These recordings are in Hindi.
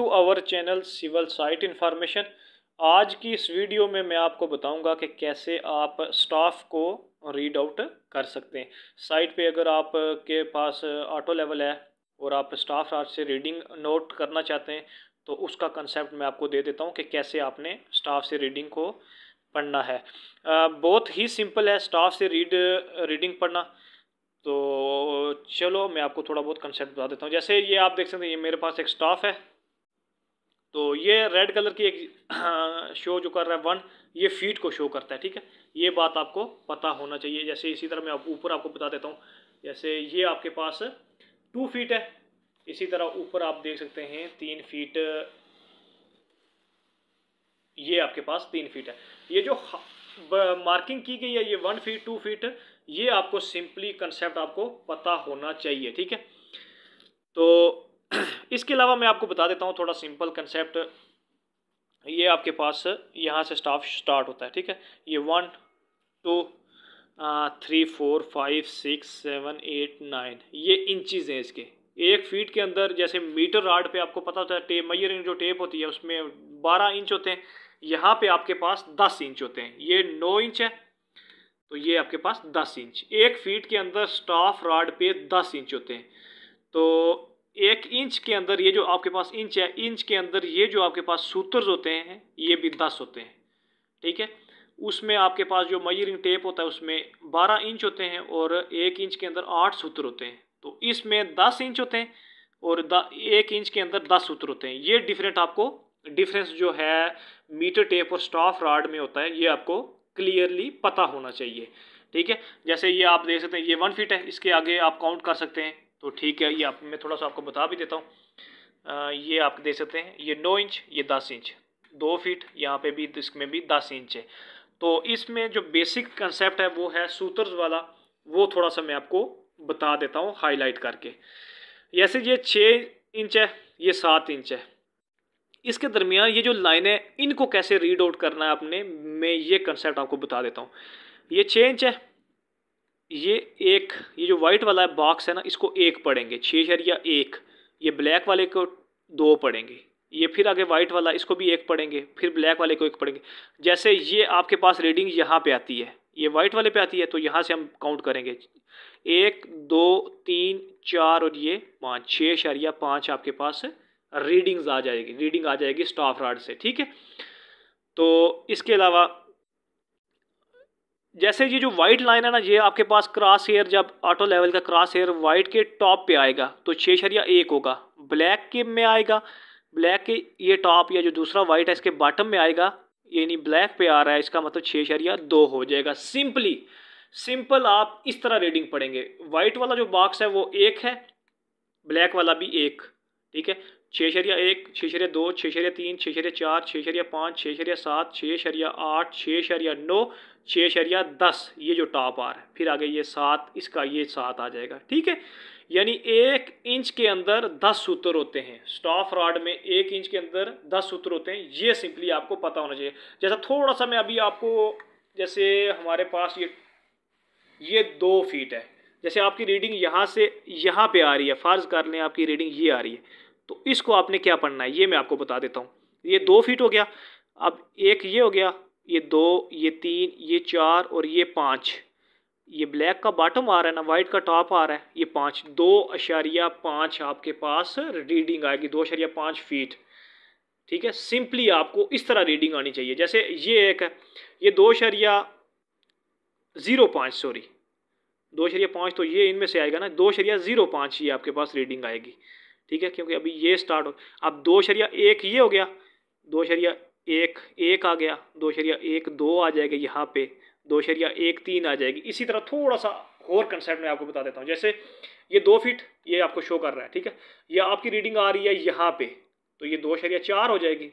to our channel civil site information आज की इस वीडियो में मैं आपको बताऊंगा कि कैसे आप स्टाफ को रीड आउट कर सकते हैं साइट पे अगर आप के पास ऑटो लेवल है और आप स्टाफ आज से रीडिंग नोट करना चाहते हैं तो उसका कंसेप्ट मैं आपको दे देता हूं कि कैसे आपने स्टाफ से रीडिंग को पढ़ना है बहुत ही सिंपल है स्टाफ से रीड रीडिंग पढ़ना तो चलो मैं आपको थोड़ा बहुत कंसेप्ट बता देता हूँ जैसे ये आप देख सकते हैं ये मेरे पास एक स्टाफ है तो ये रेड कलर की एक शो हाँ, जो कर रहा है वन ये फीट को शो करता है ठीक है ये बात आपको पता होना चाहिए जैसे इसी तरह मैं आप ऊपर आपको बता देता हूँ जैसे ये आपके पास टू फीट है इसी तरह ऊपर आप देख सकते हैं तीन फीट ये आपके पास तीन फीट है ये जो मार्किंग की गई है ये वन फीट टू फीट ये आपको सिंपली कंसेप्ट आपको पता होना चाहिए ठीक है तो इसके अलावा मैं आपको बता देता हूँ थोड़ा सिंपल कंसेप्ट ये आपके पास यहाँ से स्टाफ स्टार्ट होता है ठीक है ये one two three four five six seven eight nine ये इंचज़ हैं इसके एक फीट के अंदर जैसे मीटर राड पे आपको पता होता है टेप मयरिंग जो टेप होती है उसमें बारह इंच होते हैं यहाँ पे आपके पास दस इंच होते हैं ये नौ इंच है तो ये आपके पास दस इंच एक फीट के अंदर स्टाफ राड पे दस इंच होते हैं तो एक इंच के अंदर ये जो आपके पास इंच है इंच के अंदर ये जो आपके पास सूत्र होते हैं ये भी दस होते हैं ठीक है उसमें आपके पास जो मयरिंग टेप होता है उसमें बारह इंच होते हैं और एक इंच के अंदर आठ सूत्र होते हैं तो इसमें दस इंच होते हैं और द, एक इंच के अंदर दस सूत्र होते हैं ये डिफरेंट आपको डिफरेंस जो है मीटर टेप और स्टाफ राड में होता है ये आपको क्लियरली पता होना चाहिए ठीक है जैसे ये आप देख सकते हैं ये वन फीट है इसके आगे आप काउंट कर सकते हैं तो ठीक है ये आप मैं थोड़ा सा आपको बता भी देता हूँ ये आप देख सकते हैं ये नौ इंच ये दस इंच दो फीट यहाँ पे भी इसमें भी दस इंच है तो इसमें जो बेसिक कंसेप्ट है वो है सूतर्स वाला वो थोड़ा सा मैं आपको बता देता हूँ हाईलाइट करके जैसे ये छः इंच है ये सात इंच है इसके दरमियान ये जो है इनको कैसे रीड आउट करना है आपने मैं ये कंसेप्ट आपको बता देता हूँ ये छः इंच है ये एक ये जो वाइट वाला बॉक्स है ना इसको एक पढ़ेंगे छः शरिया एक ये ब्लैक वाले को दो पढ़ेंगे ये फिर आगे वाइट वाला इसको भी एक पढ़ेंगे फिर ब्लैक वाले को एक पढ़ेंगे जैसे ये आपके पास रीडिंग यहाँ पे आती है ये वाइट वाले पे आती है तो यहाँ से हम काउंट करेंगे एक दो तीन चार और ये पाँच छः शरिया पाँच आपके पास रीडिंग्स आ जाएगी रीडिंग आ जाएगी स्टाफ राड से ठीक है तो इसके अलावा जैसे ये जो वाइट लाइन है ना ये आपके पास क्रॉस हेयर जब ऑटो लेवल का क्रॉस हेयर वाइट के टॉप पे आएगा तो छः शरिया एक होगा ब्लैक के में आएगा ब्लैक के ये टॉप या जो दूसरा वाइट है इसके बॉटम में आएगा यानी ब्लैक पे आ रहा है इसका मतलब छः शरिया दो हो जाएगा सिंपली सिंपल आप इस तरह रीडिंग पढ़ेंगे वाइट वाला जो बॉक्स है वो एक है ब्लैक वाला भी एक ठीक है छः शरिया एक छः शरिया दो छः शरिया तीन छः शरिया चार छः शरिया पाँच छः शरिया सात छः शरिया आठ छः शरिया नौ छः शरिया दस ये जो टॉप आर है फिर आगे ये सात इसका ये सात आ जाएगा ठीक है यानी एक इंच के अंदर दस सूत्र होते हैं स्टॉफ रॉड में एक इंच के अंदर दस सूत्र होते हैं ये सिंपली आपको पता होना चाहिए जैसा थोड़ा सा मैं अभी आपको जैसे हमारे पास ये ये दो फीट है जैसे आपकी रीडिंग यहाँ से यहाँ पे आ रही है फ़र्ज़ कर लें आपकी रीडिंग ये आ रही है तो इसको आपने क्या पढ़ना है ये मैं आपको बता देता हूँ ये दो फीट हो गया अब एक ये हो गया ये दो ये तीन ये चार और ये पाँच ये ब्लैक का बॉटम आ रहा है ना वाइट का टॉप आ रहा है ये पाँच दो अशारिया पाँच आपके पास रीडिंग आएगी दो अशारिया पाँच फीट ठीक है सिंपली आपको इस तरह रीडिंग आनी चाहिए जैसे ये एक है ये दो अशारिया ज़ीरो पाँच सॉरी दो अशरिया पाँच तो ये इनमें से आएगा ना दो शरिया ज़ीरो पाँच ये आपके पास रीडिंग आएगी ठीक है क्योंकि अभी ये स्टार्ट हो अब दो शरिया एक ये हो गया दो शरिया एक एक आ गया दो शरिया एक दो आ जाएगा यहाँ पे दो शरिया एक तीन आ जाएगी इसी तरह थोड़ा सा और कंसेप्ट मैं आपको बता देता हूँ जैसे ये दो फीट ये आपको शो कर रहा है ठीक है या आपकी रीडिंग आ रही है यहाँ पे तो ये दो शरिया चार हो जाएगी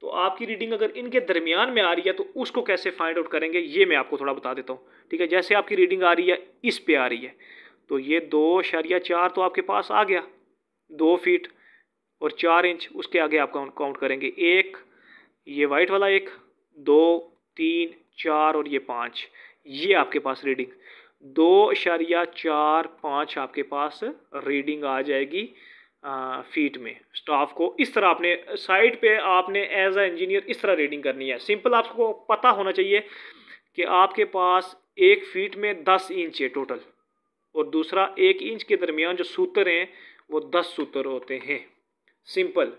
तो आपकी रीडिंग अगर इनके दरमियान में आ रही है तो उसको कैसे फाइंड आउट करेंगे ये मैं आपको थोड़ा बता देता हूँ ठीक है जैसे आपकी रीडिंग आ रही है इस पे आ रही है तो ये दो शरिया चार तो आपके पास आ गया दो फीट और चार इंच उसके आगे आप काउंट करेंगे एक ये वाइट वाला एक दो तीन चार और ये पाँच ये आपके पास रीडिंग दो इशारिया चार पाँच आपके पास रीडिंग आ जाएगी आ, फीट में स्टाफ को इस तरह आपने साइड पे आपने एज अ इंजीनियर इस तरह रीडिंग करनी है सिंपल आपको पता होना चाहिए कि आपके पास एक फीट में दस इंच है टोटल और दूसरा एक इंच के दरमियान जो सूत्र हैं वो दस सूत्र होते हैं सिंपल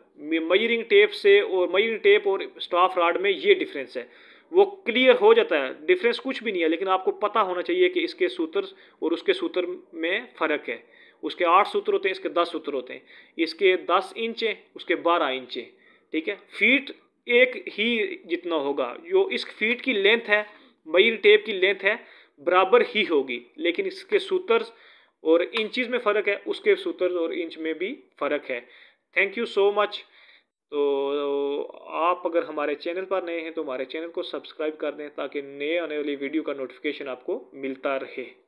मयरिंग टेप से और मयरिंग टेप और स्टाफ राड में ये डिफरेंस है वो क्लियर हो जाता है डिफरेंस कुछ भी नहीं है लेकिन आपको पता होना चाहिए कि इसके सूत्र और उसके सूत्र में फ़र्क है उसके आठ सूत्र होते हैं इसके दस सूत्र होते हैं इसके दस इंच हैं उसके बारह इंच हैं ठीक है फीट एक ही जितना होगा जो इस फीट की लेंथ है मयूर टेप की लेंथ है बराबर ही होगी लेकिन इसके सूत्र और इंचज़ में फ़र्क है उसके सूत्र और इंच में भी फ़र्क है थैंक यू सो मच तो आप अगर हमारे चैनल पर नए हैं तो हमारे चैनल को सब्सक्राइब कर दें ताकि नए आने वाली वीडियो का नोटिफिकेशन आपको मिलता रहे